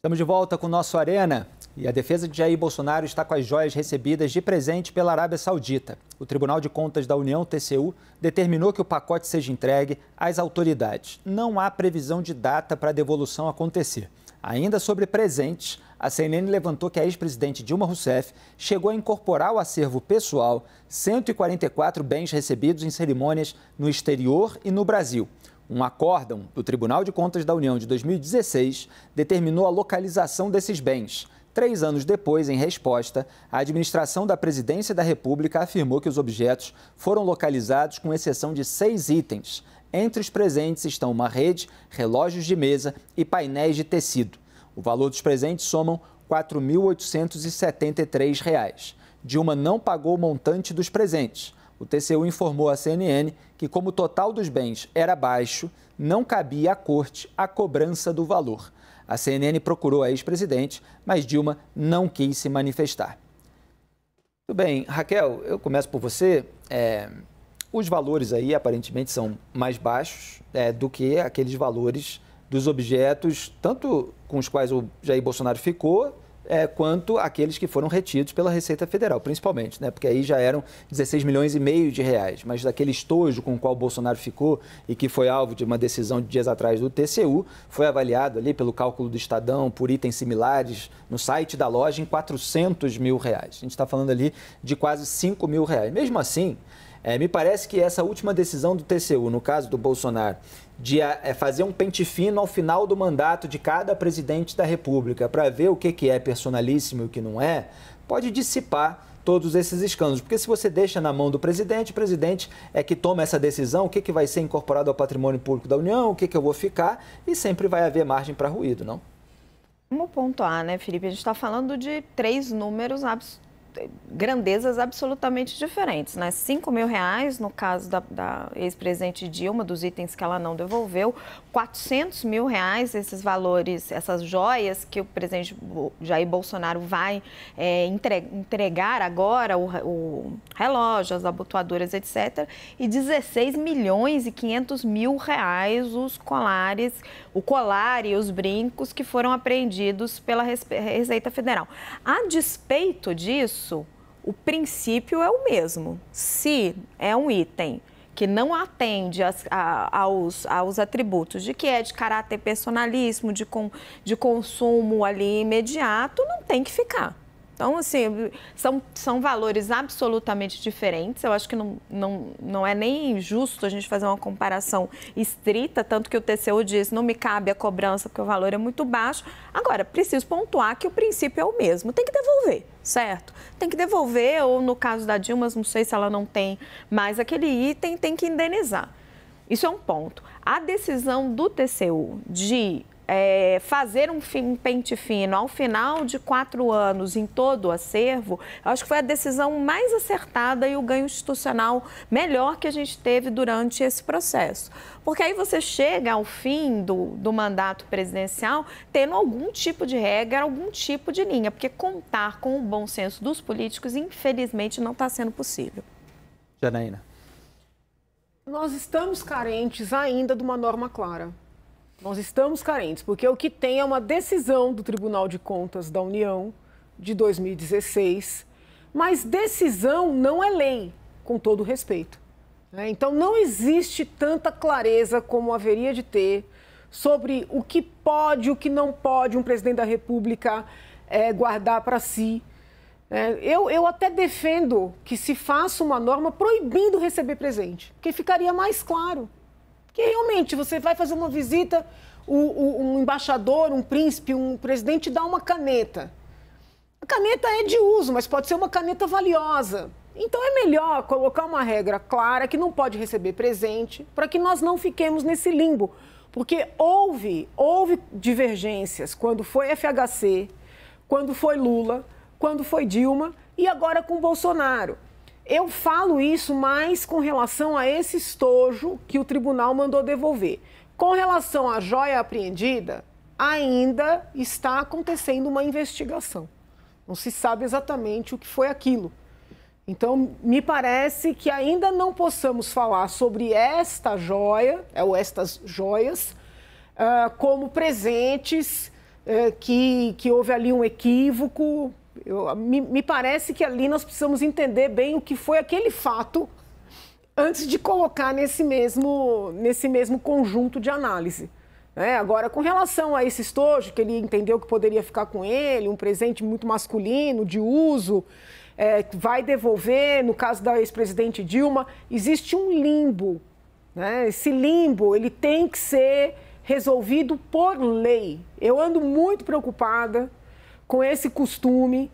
Estamos de volta com o nosso Arena e a defesa de Jair Bolsonaro está com as joias recebidas de presente pela Arábia Saudita. O Tribunal de Contas da União, TCU, determinou que o pacote seja entregue às autoridades. Não há previsão de data para a devolução acontecer. Ainda sobre presentes, a CNN levantou que a ex-presidente Dilma Rousseff chegou a incorporar ao acervo pessoal 144 bens recebidos em cerimônias no exterior e no Brasil. Um acórdão do Tribunal de Contas da União de 2016 determinou a localização desses bens. Três anos depois, em resposta, a administração da Presidência da República afirmou que os objetos foram localizados com exceção de seis itens. Entre os presentes estão uma rede, relógios de mesa e painéis de tecido. O valor dos presentes somam R$ 4.873. Dilma não pagou o montante dos presentes o TCU informou à CNN que, como o total dos bens era baixo, não cabia à corte a cobrança do valor. A CNN procurou a ex-presidente, mas Dilma não quis se manifestar. Tudo bem, Raquel, eu começo por você. É, os valores aí aparentemente são mais baixos é, do que aqueles valores dos objetos, tanto com os quais o Jair Bolsonaro ficou, é, quanto aqueles que foram retidos pela Receita Federal, principalmente, né? Porque aí já eram 16 milhões e meio de reais. Mas daquele estojo com o qual o Bolsonaro ficou e que foi alvo de uma decisão de dias atrás do TCU, foi avaliado ali pelo cálculo do Estadão por itens similares no site da loja em 400 mil reais. A gente está falando ali de quase 5 mil reais. Mesmo assim, é, me parece que essa última decisão do TCU, no caso do Bolsonaro, de é, é, fazer um pente fino ao final do mandato de cada presidente da República para ver o que, que é personalíssimo e o que não é, pode dissipar todos esses escândalos. Porque se você deixa na mão do presidente, o presidente é que toma essa decisão, o que, que vai ser incorporado ao patrimônio público da União, o que, que eu vou ficar, e sempre vai haver margem para ruído, não? Vamos pontuar, né, Felipe? A gente está falando de três números absolutos grandezas absolutamente diferentes. Né? 5 mil reais, no caso da, da ex-presidente Dilma, dos itens que ela não devolveu, 400 mil reais, esses valores, essas joias que o presidente Jair Bolsonaro vai é, entregar agora, o, o relógio, as abotoadoras, etc. E 16 milhões e 500 mil reais os colares, o colar e os brincos que foram apreendidos pela Receita Federal. A despeito disso, isso, o princípio é o mesmo. Se é um item que não atende as, a, aos, aos, atributos de que é de caráter personalismo, de, com, de consumo ali imediato, não tem que ficar. Então, assim, são, são valores absolutamente diferentes. Eu acho que não, não, não é nem justo a gente fazer uma comparação estrita, tanto que o TCU diz não me cabe a cobrança porque o valor é muito baixo. Agora, preciso pontuar que o princípio é o mesmo, tem que devolver certo? Tem que devolver, ou no caso da Dilma, não sei se ela não tem mais aquele item, tem que indenizar. Isso é um ponto. A decisão do TCU de é, fazer um, fim, um, pente fino ao final de quatro anos em todo o acervo, acho que foi a decisão mais acertada e o ganho institucional melhor que a gente teve durante esse processo. Porque aí você chega ao fim do, do mandato presidencial tendo algum tipo de regra, algum tipo de linha, porque contar com o bom senso dos políticos, infelizmente, não está sendo possível. Janaína. Nós estamos carentes ainda de uma norma clara. Nós estamos carentes, porque o que tem é uma decisão do Tribunal de Contas da União de 2016, mas decisão não é lei, com todo respeito. Né? Então não existe tanta clareza como haveria de ter sobre o que pode, o que não pode um presidente da República é, guardar para si. É, eu, eu até defendo que se faça uma norma proibindo receber presente, porque ficaria mais claro. Porque realmente você vai fazer uma visita, o, o, um embaixador, um príncipe, um presidente dá uma caneta. A caneta é de uso, mas pode ser uma caneta valiosa. Então é melhor colocar uma regra clara que não pode receber presente, para que nós não fiquemos nesse limbo. Porque houve, houve divergências quando foi FHC, quando foi Lula, quando foi Dilma e agora com Bolsonaro. Eu falo isso mais com relação a esse estojo que o tribunal mandou devolver. Com relação à joia apreendida, ainda está acontecendo uma investigação. Não se sabe exatamente o que foi aquilo. Então, me parece que ainda não possamos falar sobre esta joia, é, ou estas joias, ah, como presentes, eh, que, que houve ali um equívoco, eu, me, me parece que ali nós precisamos entender bem o que foi aquele fato antes de colocar nesse mesmo, nesse mesmo conjunto de análise. Né? Agora, com relação a esse estojo, que ele entendeu que poderia ficar com ele, um presente muito masculino, de uso, é, vai devolver, no caso da ex-presidente Dilma, existe um limbo. Né? Esse limbo ele tem que ser resolvido por lei. Eu ando muito preocupada com esse costume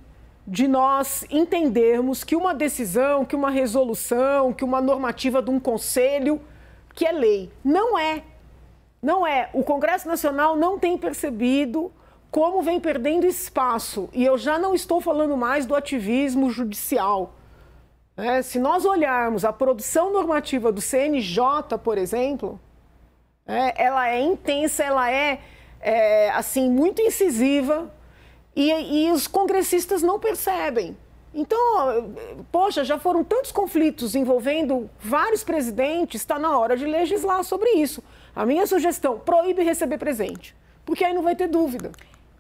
de nós entendermos que uma decisão, que uma resolução, que uma normativa de um conselho, que é lei. Não é. Não é. O Congresso Nacional não tem percebido como vem perdendo espaço. E eu já não estou falando mais do ativismo judicial. É, se nós olharmos a produção normativa do CNJ, por exemplo, é, ela é intensa, ela é, é assim muito incisiva e, e os congressistas não percebem. Então, poxa, já foram tantos conflitos envolvendo vários presidentes, está na hora de legislar sobre isso. A minha sugestão, proíbe receber presente, porque aí não vai ter dúvida.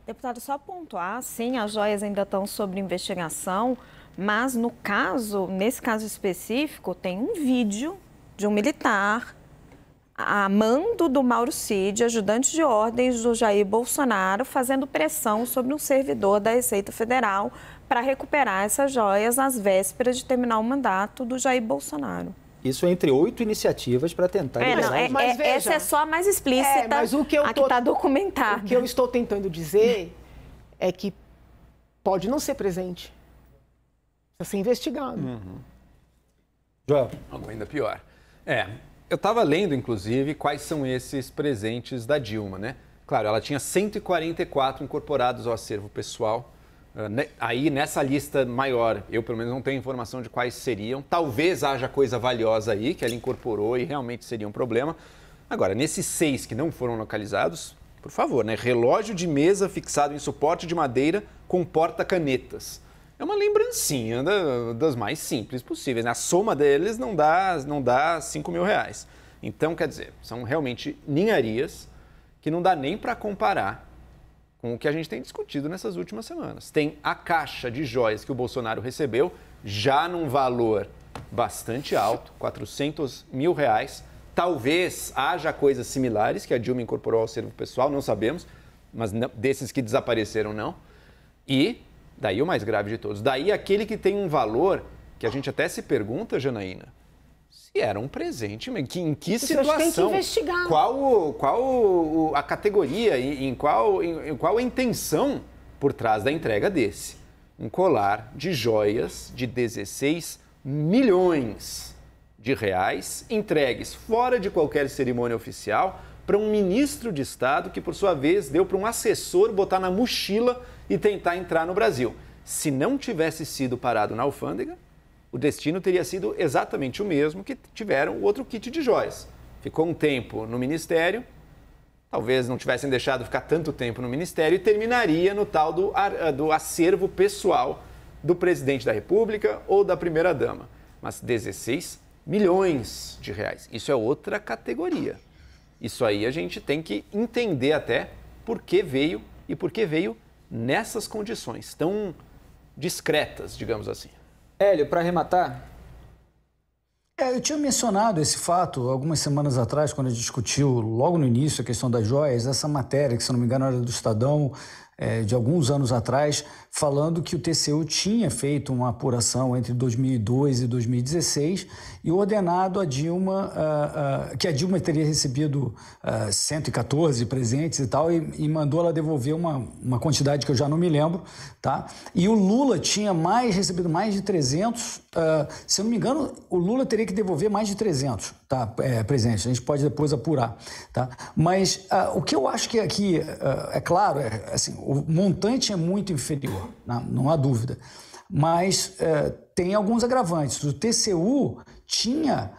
Deputado, só pontuar, sim, as joias ainda estão sob investigação, mas no caso, nesse caso específico, tem um vídeo de um militar a mando do Mauro Cid, ajudante de ordens do Jair Bolsonaro, fazendo pressão sobre um servidor da Receita Federal para recuperar essas joias nas vésperas de terminar o mandato do Jair Bolsonaro. Isso é entre oito iniciativas para tentar é, não, é, mas é, veja, Essa é só a mais explícita, é, mas o que está documentada. O que eu estou tentando dizer é que pode não ser presente. Precisa ser investigado. Uhum. Joel? Algo ainda pior. É, eu estava lendo, inclusive, quais são esses presentes da Dilma, né? Claro, ela tinha 144 incorporados ao acervo pessoal. Ah, né, aí, nessa lista maior, eu pelo menos não tenho informação de quais seriam. Talvez haja coisa valiosa aí que ela incorporou e realmente seria um problema. Agora, nesses seis que não foram localizados, por favor, né? Relógio de mesa fixado em suporte de madeira com porta-canetas é uma lembrancinha da, das mais simples possíveis. Né? A soma deles não dá, não dá 5 mil reais. Então, quer dizer, são realmente ninharias que não dá nem para comparar com o que a gente tem discutido nessas últimas semanas. Tem a caixa de joias que o Bolsonaro recebeu, já num valor bastante alto, 400 mil reais. Talvez haja coisas similares que a Dilma incorporou ao acervo pessoal, não sabemos, mas desses que desapareceram, não. E Daí o mais grave de todos. Daí aquele que tem um valor que a gente até se pergunta, Janaína, se era um presente, que, em que Isso situação? Tem que investigar. Né? Qual, qual a categoria em qual, em, qual a intenção por trás da entrega desse? Um colar de joias de 16 milhões de reais entregues fora de qualquer cerimônia oficial para um ministro de Estado que, por sua vez, deu para um assessor botar na mochila e tentar entrar no Brasil. Se não tivesse sido parado na alfândega, o destino teria sido exatamente o mesmo que tiveram o outro kit de joias. Ficou um tempo no ministério, talvez não tivessem deixado ficar tanto tempo no ministério e terminaria no tal do, eh, do acervo pessoal do presidente da República ou da primeira-dama. Mas 16 milhões de reais. Isso é outra categoria. Isso aí a gente tem que entender até por que veio e por que veio nessas condições tão discretas, digamos assim. Hélio, para arrematar. É, eu tinha mencionado esse fato algumas semanas atrás, quando a gente discutiu logo no início a questão das joias, essa matéria, que se não me engano era do Estadão, é, de alguns anos atrás, falando que o TCU tinha feito uma apuração entre 2002 e 2016 e ordenado a Dilma ah, ah, que a Dilma teria recebido 114 ah, presentes e tal e, e mandou ela devolver uma, uma quantidade que eu já não me lembro, tá? E o Lula tinha mais recebido mais de 300, se eu não me engano, o Lula teria que devolver mais de 300 tá, é, presente. A gente pode depois apurar. Tá? Mas uh, o que eu acho que aqui, uh, é claro, é, assim, o montante é muito inferior, né? não há dúvida. Mas uh, tem alguns agravantes. O TCU tinha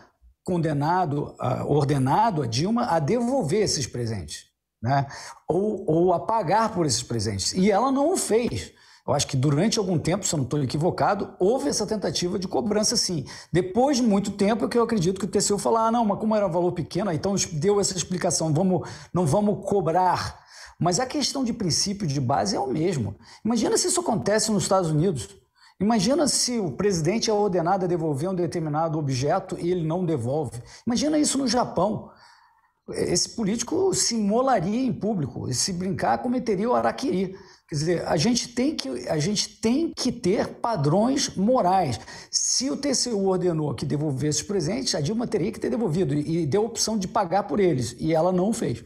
condenado, ah, ordenado a Dilma a devolver esses presentes. Né? Ou, ou a pagar por esses presentes. E ela não o fez. Eu acho que durante algum tempo, se eu não estou equivocado, houve essa tentativa de cobrança, sim. Depois de muito tempo, é que eu acredito que o TCU falou: ah, não, mas como era um valor pequeno, então deu essa explicação, vamos, não vamos cobrar. Mas a questão de princípio de base é o mesmo. Imagina se isso acontece nos Estados Unidos. Imagina se o presidente é ordenado a devolver um determinado objeto e ele não devolve. Imagina isso no Japão. Esse político se imolaria em público, e se brincar, cometeria o araquiri. Quer dizer, a gente tem que, a gente tem que ter padrões morais. Se o TCU ordenou que devolvesse os presentes, a Dilma teria que ter devolvido e deu a opção de pagar por eles, e ela não fez.